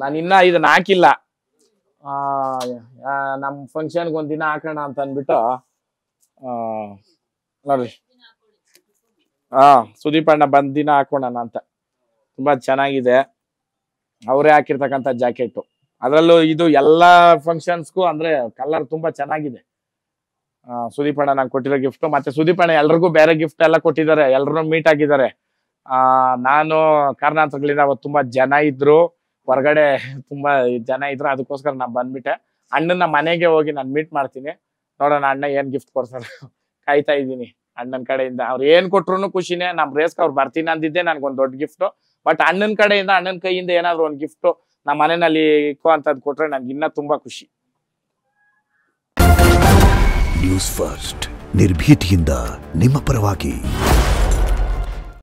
ನಾನು ಇನ್ನ ಇದನ್ನ ಹಾಕಿಲ್ಲ ನಮ್ಮ ಫಂಕ್ಷನ್ಗೆ ಒಂದಿನ ಹಾಕೋಣ ಅಂತ ಅಂದ್ಬಿಟ್ಟು ನೋಡ್ರಿ ಹಾ ಸುದೀಪ್ ಅಣ್ಣ ಬಂದ ದಿನ ಹಾಕೋಣ ಅಂತ ತುಂಬಾ ಚೆನ್ನಾಗಿದೆ ಅವರೇ ಹಾಕಿರ್ತಕ್ಕಂತ ಜಾಕೆಟ್ ಅದರಲ್ಲೂ ಇದು ಎಲ್ಲ ಫಂಕ್ಷನ್ಸ್ಗೂ ಅಂದ್ರೆ ಕಲರ್ ತುಂಬಾ ಚೆನ್ನಾಗಿದೆ ಸುದೀಪ್ ಅಣ್ಣ ನಾನು ಕೊಟ್ಟಿರೋ ಗಿಫ್ಟ್ ಮತ್ತೆ ಸುದೀಪ್ ಅಣ್ಣ ಎಲ್ರಿಗೂ ಬೇರೆ ಗಿಫ್ಟ್ ಎಲ್ಲ ಕೊಟ್ಟಿದ್ದಾರೆ ಎಲ್ರು ಮೀಟ್ ಆಗಿದ್ದಾರೆ ಆ ನಾನು ಕಾರಣಾಂತರಗಳಿಂದ ಅವತ್ತು ತುಂಬಾ ಜನ ಇದ್ರು ಹೊರಗಡೆ ತುಂಬಾ ಜನ ಇದ್ರ ಅದಕ್ಕೋಸ್ಕರ ನಾನು ಬಂದ್ಬಿಟ್ಟೆ ಅಣ್ಣನ ಮನೆಗೆ ಹೋಗಿ ನಾನು ಮೀಟ್ ಮಾಡ್ತೀನಿ ನೋಡೋಣ ಅಣ್ಣ ಏನ್ ಗಿಫ್ಟ್ ಕೊಡ್ತಾರೆ ಕಾಯ್ತಾ ಇದ್ದೀನಿ ಅಣ್ಣನ ಕಡೆಯಿಂದ ಅವ್ರು ಏನ್ ಕೊಟ್ರು ಖುಷಿನೇ ನಮ್ ರೇಸ್ಕ್ ಅವ್ರು ಬರ್ತೀನಿ ಅಂದಿದ್ದೆ ನನ್ಗೊಂದ್ ದೊಡ್ಡ ಗಿಫ್ಟ್ ಬಟ್ ಅಣ್ಣನ ಕಡೆಯಿಂದ ಅಣ್ಣನ ಕೈಯಿಂದ ಏನಾದ್ರು ಒಂದ್ ಗಿಫ್ಟ್ ನಮ್ಮ ಮನೆಯಲ್ಲಿ ಇಕ್ಕೋ ಅಂತದ್ ಕೊಟ್ರೆ ನನ್ಗೆ ಇನ್ನ ತುಂಬಾ ಖುಷಿ ನ್ಯೂಸ್ ಫಸ್ಟ್ ನಿರ್ಭೀತಿಯಿಂದ ನಿಮ್ಮ ಪರವಾಗಿ